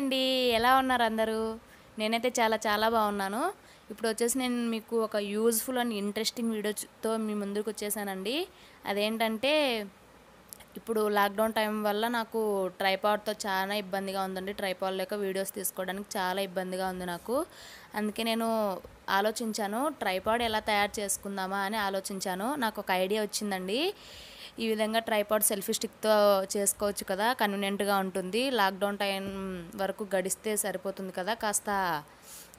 అండి ఎలా ఉన్నారు అందరూ నేనైతే చాలా చాలా బాగున్నాను ఇప్పుడు వచ్చేసి నేను మీకు ఒక యూజ్ఫుల్ అండ్ ఇంట్రెస్టింగ్ వీడియోతో మీ ముందుకు వచ్చేసానండి అదేంటంటే ఇప్పుడు లాక్డౌన్ టైం వల్ల నాకు ట్రైపాడ్తో చాలా ఇబ్బందిగా ఉందండి ట్రైపాడ్ లేక వీడియోస్ తీసుకోవడానికి చాలా ఇబ్బందిగా ఉంది నాకు అందుకే నేను ఆలోచించాను ట్రైపాడ్ ఎలా తయారు చేసుకుందామా అని ఆలోచించాను నాకు ఒక ఐడియా వచ్చిందండి ఈ విధంగా ట్రైపాడ్ సెల్ఫీ స్టిక్తో చేసుకోవచ్చు కదా కన్వీనియంట్గా ఉంటుంది లాక్డౌన్ టైం వరకు గడిస్తే సరిపోతుంది కదా కాస్త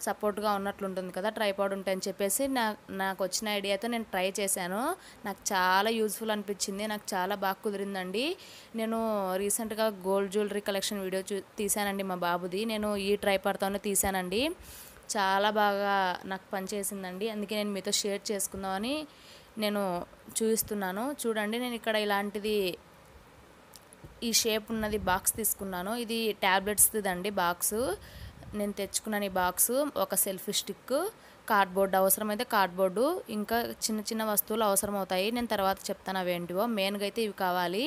సపోర్ట్గా ఉంటుంది కదా ట్రైపాడ్ అని చెప్పేసి నా నాకు వచ్చిన ఐడియాతో నేను ట్రై చేశాను నాకు చాలా యూజ్ఫుల్ అనిపించింది నాకు చాలా బాగా కుదిరిందండి నేను రీసెంట్గా గోల్డ్ జ్యువెలరీ కలెక్షన్ వీడియో చూ తీశానండి మా బాబుది నేను ఈ ట్రైపాడ్తోనే తీశానండి చాలా బాగా నాకు పనిచేసిందండి అందుకే నేను మీతో షేర్ చేసుకుందామని నేను చూపిస్తున్నాను చూడండి నేను ఇక్కడ ఇలాంటిది ఈ షేప్ ఉన్నది బాక్స్ తీసుకున్నాను ఇది ట్యాబ్లెట్స్దండి బాక్సు నేను తెచ్చుకున్నాను ఈ బాక్సు ఒక సెల్ఫీ స్టిక్ కార్డ్బోర్డ్ అవసరమైతే కార్డ్బోర్డు ఇంకా చిన్న చిన్న వస్తువులు అవసరం అవుతాయి నేను తర్వాత చెప్తాను అవేంటివో మెయిన్గా అయితే ఇవి కావాలి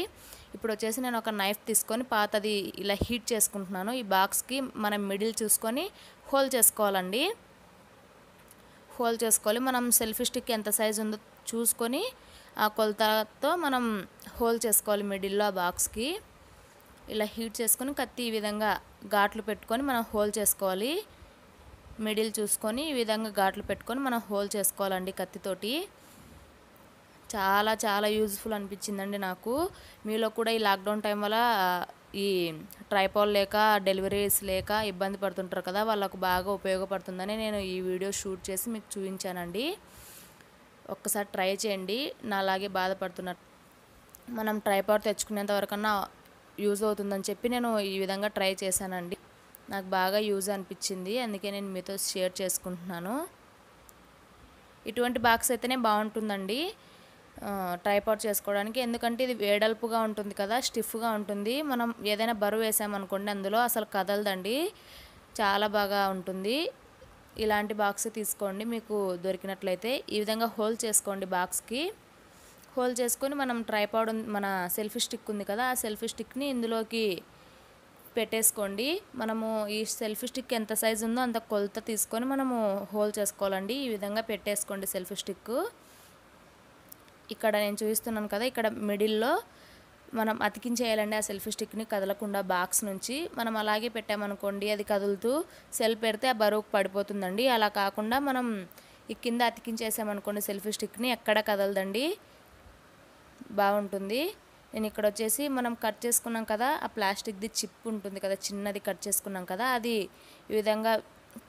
ఇప్పుడు వచ్చేసి నేను ఒక నైఫ్ తీసుకొని పాతది ఇలా హీట్ చేసుకుంటున్నాను ఈ బాక్స్కి మనం మిడిల్ చూసుకొని హోల్ చేసుకోవాలండి హోల్ చేసుకోవాలి మనం సెల్ఫీ స్టిక్ ఎంత సైజ్ ఉందో చూసుకొని ఆ కొలతతో మనం హోల్ చేసుకోవాలి మిడిల్లో ఆ బాక్స్కి ఇలా హీట్ చేసుకొని కత్తి ఈ విధంగా ఘాట్లు పెట్టుకొని మనం హోల్ చేసుకోవాలి మిడిల్ చూసుకొని ఈ విధంగా ఘాట్లు పెట్టుకొని మనం హోల్ చేసుకోవాలండి కత్తితోటి చాలా చాలా యూజ్ఫుల్ అనిపించిందండి నాకు మీలో కూడా ఈ లాక్డౌన్ టైం వల్ల ఈ ట్రైపాల్ లేక డెలివరీస్ లేక ఇబ్బంది పడుతుంటారు కదా వాళ్ళకు బాగా ఉపయోగపడుతుందని నేను ఈ వీడియో షూట్ చేసి మీకు చూపించానండి ఒక్కసారి ట్రై చేయండి నా అలాగే బాధపడుతున్నారు మనం ట్రైపాడ్ తెచ్చుకునేంత వరకన్నా యూజ్ అవుతుందని చెప్పి నేను ఈ విధంగా ట్రై చేశానండి నాకు బాగా యూజ్ అనిపించింది అందుకే నేను మీతో షేర్ చేసుకుంటున్నాను ఇటువంటి బాక్స్ అయితేనే బాగుంటుందండి ట్రైపాడ్ చేసుకోవడానికి ఎందుకంటే ఇది వేడల్పుగా ఉంటుంది కదా స్టిఫ్గా ఉంటుంది మనం ఏదైనా బరువు వేసామనుకోండి అందులో అసలు కదలదండి చాలా బాగా ఉంటుంది ఇలాంటి బాక్స్ తీసుకోండి మీకు దొరికినట్లయితే ఈ విధంగా హోల్ చేసుకోండి బాక్స్కి హోల్ చేసుకొని మనం ట్రైపాడ్ మన సెల్ఫీ స్టిక్ ఉంది కదా ఆ సెల్ఫీ స్టిక్ని ఇందులోకి పెట్టేసుకోండి మనము ఈ సెల్ఫీ స్టిక్ ఎంత సైజు ఉందో అంత కొలత తీసుకొని మనము హోల్ చేసుకోవాలండి ఈ విధంగా పెట్టేసుకోండి సెల్ఫీ స్టిక్ ఇక్కడ నేను చూపిస్తున్నాను కదా ఇక్కడ మిడిల్లో మనం అతికించేయాలండి ఆ సెల్ఫీ స్టిక్ని కదలకుండా బాక్స్ నుంచి మనం అలాగే పెట్టామనుకోండి అది కదులుతూ సెల్ పెడితే ఆ బరువుకు పడిపోతుందండి అలా కాకుండా మనం ఈ కింద అతికించేసామనుకోండి సెల్ఫీ స్టిక్ని ఎక్కడ కదలదండి బాగుంటుంది నేను ఇక్కడ వచ్చేసి మనం కట్ చేసుకున్నాం కదా ఆ ప్లాస్టిక్ది చిప్ ఉంటుంది కదా చిన్నది కట్ చేసుకున్నాం కదా అది ఈ విధంగా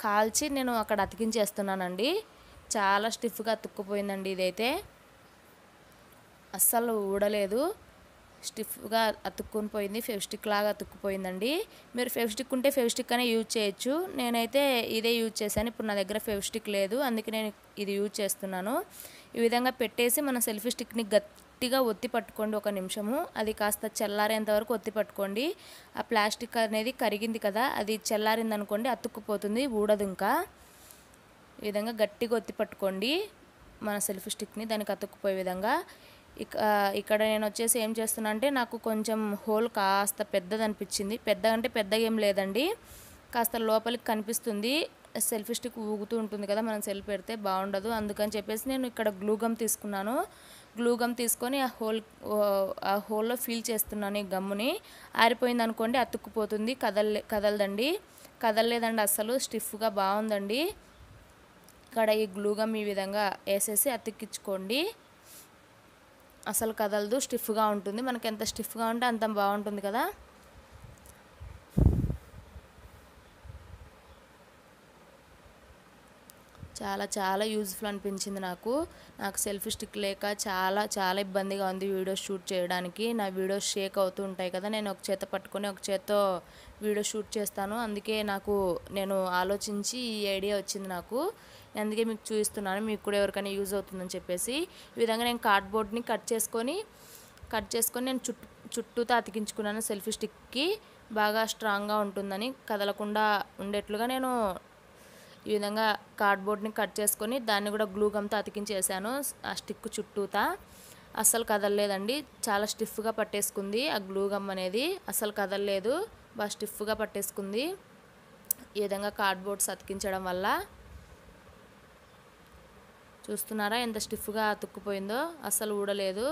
కాల్చి నేను అక్కడ అతికించేస్తున్నానండి చాలా స్టిఫ్గా అతుక్కుపోయిందండి ఇదైతే అస్సలు ఊడలేదు స్టిఫ్గా అతుక్కుని పోయింది ఫెవిస్టిక్ లాగా అతుక్కుపోయిందండి మీరు ఫెవిస్టిక్ ఉంటే ఫెవిస్టిక్ అనే యూజ్ చేయొచ్చు నేనైతే ఇదే యూజ్ చేశాను ఇప్పుడు నా దగ్గర ఫెవిస్టిక్ లేదు అందుకే నేను ఇది యూజ్ చేస్తున్నాను ఈ విధంగా పెట్టేసి మన సెల్ఫీ స్టిక్ని గట్టిగా ఒత్తి పట్టుకోండి ఒక నిమిషము అది కాస్త చల్లారేంత వరకు ఒత్తి పట్టుకోండి ఆ ప్లాస్టిక్ అనేది కరిగింది కదా అది చల్లారింది అనుకోండి అతుక్కుపోతుంది ఊడదు ఇంకా ఈ విధంగా గట్టిగా ఒత్తి పట్టుకోండి మన సెల్ఫీ స్టిక్ని దానికి అతుక్కుపోయే విధంగా ఇక ఇక్కడ నేను వచ్చేసి ఏం చేస్తున్నా అంటే నాకు కొంచెం హోల్ కాస్త పెద్దది అనిపించింది పెద్ద అంటే పెద్దగా ఏం లేదండి కాస్త లోపలికి కనిపిస్తుంది సెల్ఫీ స్టిక్ ఊగుతూ ఉంటుంది కదా మనం సెల్ఫ్ పెడితే బాగుండదు అందుకని చెప్పేసి నేను ఇక్కడ గ్లూగమ్ తీసుకున్నాను గ్లూగమ్ తీసుకొని ఆ హోల్ ఆ హోల్లో ఫీల్ చేస్తున్నాను ఈ గమ్ముని ఆరిపోయింది అనుకోండి అతుక్కుపోతుంది కదలే కదలదండి కదలలేదండి అస్సలు స్టిఫ్గా బాగుందండి ఇక్కడ ఈ గ్లూగమ్ ఈ విధంగా వేసేసి అతికించుకోండి అసలు కదలదు స్టిఫ్గా ఉంటుంది మనకి ఎంత స్టిఫ్గా ఉంటే అంత బాగుంటుంది కదా చాలా చాలా యూజ్ఫుల్ అనిపించింది నాకు నాకు సెల్ఫీ స్టిక్ లేక చాలా చాలా ఇబ్బందిగా ఉంది వీడియో షూట్ చేయడానికి నా వీడియోస్ షేక్ అవుతూ ఉంటాయి కదా నేను ఒక చేత పట్టుకొని ఒక చేత్తో వీడియో షూట్ చేస్తాను అందుకే నాకు నేను ఆలోచించి ఈ ఐడియా వచ్చింది నాకు అందుకే మీకు చూపిస్తున్నాను మీకు కూడా ఎవరికైనా యూజ్ అవుతుందని చెప్పేసి ఈ విధంగా నేను కార్డ్బోర్డ్ని కట్ చేసుకొని కట్ చేసుకొని నేను చుట్టూ చుట్టూతో అతికించుకున్నాను సెల్ఫీ స్టిక్కి బాగా స్ట్రాంగ్గా ఉంటుందని కదలకుండా ఉండేట్లుగా నేను ఈ విధంగా కార్డ్బోర్డ్ని కట్ చేసుకొని దాన్ని కూడా గ్లూ గమ్తో అతికించేసాను ఆ స్టిక్ చుట్టూతా అస్సలు కదలలేదండి చాలా స్టిఫ్గా పట్టేసుకుంది ఆ గ్లూ గమ్ అనేది అస్సలు కదలలేదు బాగా స్టిఫ్గా పట్టేసుకుంది ఈ విధంగా కార్డ్బోర్డ్స్ అతికించడం వల్ల చూస్తున్నారా ఎంత స్టిఫ్గా తుక్కుపోయిందో అస్సలు ఊడలేదు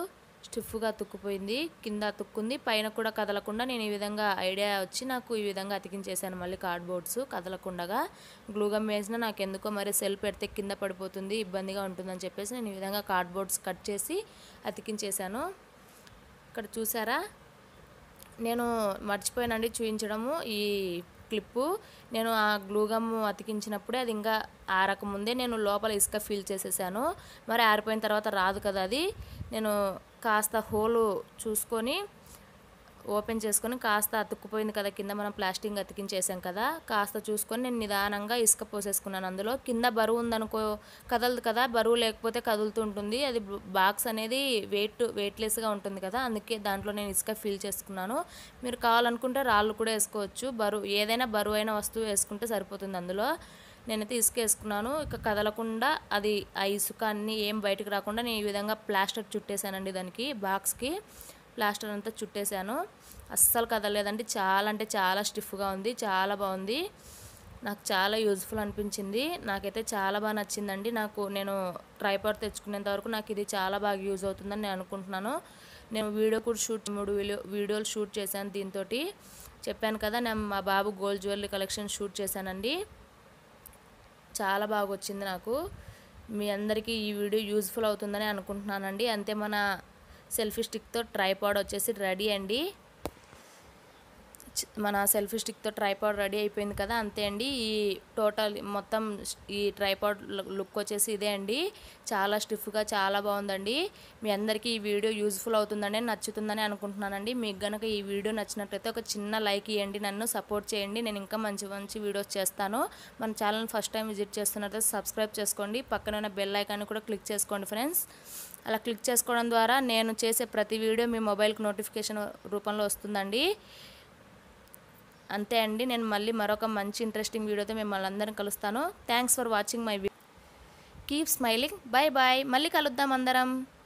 స్టిఫ్గా తుక్కుపోయింది కింద తుక్కుంది పైన కూడా కదలకుండా నేను ఈ విధంగా ఐడియా వచ్చి నాకు ఈ విధంగా అతికించేసాను మళ్ళీ కార్డ్బోర్డ్స్ కదలకుండగా గ్లూగమ్ వేసిన నాకు ఎందుకో మరి సెల్ పెడితే కింద పడిపోతుంది ఇబ్బందిగా ఉంటుందని చెప్పేసి నేను ఈ విధంగా కార్డ్బోర్డ్స్ కట్ చేసి అతికించేసాను ఇక్కడ చూసారా నేను మర్చిపోయానండి చూపించడము ఈ క్లిప్పు నేను ఆ గ్లూగమ్ అతికించినప్పుడే అది ఇంకా ఆరకముందే నేను లోపల ఇసుక ఫీల్ చేసేసాను మరి ఆరిపోయిన తర్వాత రాదు కదా అది నేను కాస్త హోలు చూసుకొని ఓపెన్ చేసుకొని కాస్త అతుక్కుపోయింది కదా కింద మనం ప్లాస్టింగ్ అతికించేసాం కదా కాస్త చూసుకొని నేను నిదానంగా ఇసుక పోసేసుకున్నాను అందులో కింద బరువు ఉందనుకో కదలదు కదా బరువు లేకపోతే కదులుతూ ఉంటుంది అది బాక్స్ అనేది వెయిట్ వెయిట్లెస్గా ఉంటుంది కదా అందుకే దాంట్లో నేను ఇసుక ఫిల్ చేసుకున్నాను మీరు కావాలనుకుంటే రాళ్ళు కూడా వేసుకోవచ్చు బరువు ఏదైనా బరువు అయిన వస్తువు వేసుకుంటే సరిపోతుంది అందులో నేనైతే ఇసుక వేసుకున్నాను ఇక కదలకుండా అది ఆ ఇసుక అన్నీ ఏం బయటకు రాకుండా నేను ఈ విధంగా ప్లాస్టర్ చుట్టేశానండి దానికి బాక్స్కి ప్లాస్టర్ అంతా చుట్టేశాను అస్సలు కదలలేదండి చాలా అంటే చాలా స్టిఫ్గా ఉంది చాలా బాగుంది నాకు చాలా యూజ్ఫుల్ అనిపించింది నాకైతే చాలా బాగా నచ్చిందండి నాకు నేను ట్రైపాడ్ తెచ్చుకునేంత వరకు నాకు ఇది చాలా బాగా యూజ్ అవుతుందని నేను అనుకుంటున్నాను నేను వీడియో కూడా షూట్ మూడు వీడియోలు షూట్ చేశాను దీంతో చెప్పాను కదా నేను మా బాబు గోల్డ్ జ్యువెలరీ కలెక్షన్ షూట్ చేశానండి చాలా బాగా వచ్చింది నాకు మీ అందరికీ ఈ వీడియో యూజ్ఫుల్ అవుతుందని అనుకుంటున్నానండి అంతే మన సెల్ఫీ స్టిక్తో ట్రైపాడ్ వచ్చేసి రెడీ అండి మన సెల్ఫ్ స్టిక్తో ట్రైపాడ్ రెడీ అయిపోయింది కదా అంతే అండి ఈ టోటల్ మొత్తం ఈ ట్రైపాడ్ లుక్ వచ్చేసి ఇదే అండి చాలా స్టిఫ్గా చాలా బాగుందండి మీ అందరికీ ఈ వీడియో యూజ్ఫుల్ అవుతుందని నచ్చుతుందని అనుకుంటున్నానండి మీకు కనుక ఈ వీడియో నచ్చినట్లయితే ఒక చిన్న లైక్ ఇవ్వండి నన్ను సపోర్ట్ చేయండి నేను ఇంకా మంచి మంచి వీడియోస్ చేస్తాను మన ఛానల్ ఫస్ట్ టైం విజిట్ చేస్తున్నట్లయితే సబ్స్క్రైబ్ చేసుకోండి పక్కన ఉన్న బెల్ ఐకాన్ కూడా క్లిక్ చేసుకోండి ఫ్రెండ్స్ అలా క్లిక్ చేసుకోవడం ద్వారా నేను చేసే ప్రతి వీడియో మీ మొబైల్కి నోటిఫికేషన్ రూపంలో వస్తుందండి అంతే అండి నేను మళ్ళీ మరొక మంచి ఇంట్రెస్టింగ్ వీడియోతో మిమ్మల్ని అందరం కలుస్తాను thanks for watching my video keep smiling bye bye మళ్ళీ కలుద్దాం అందరం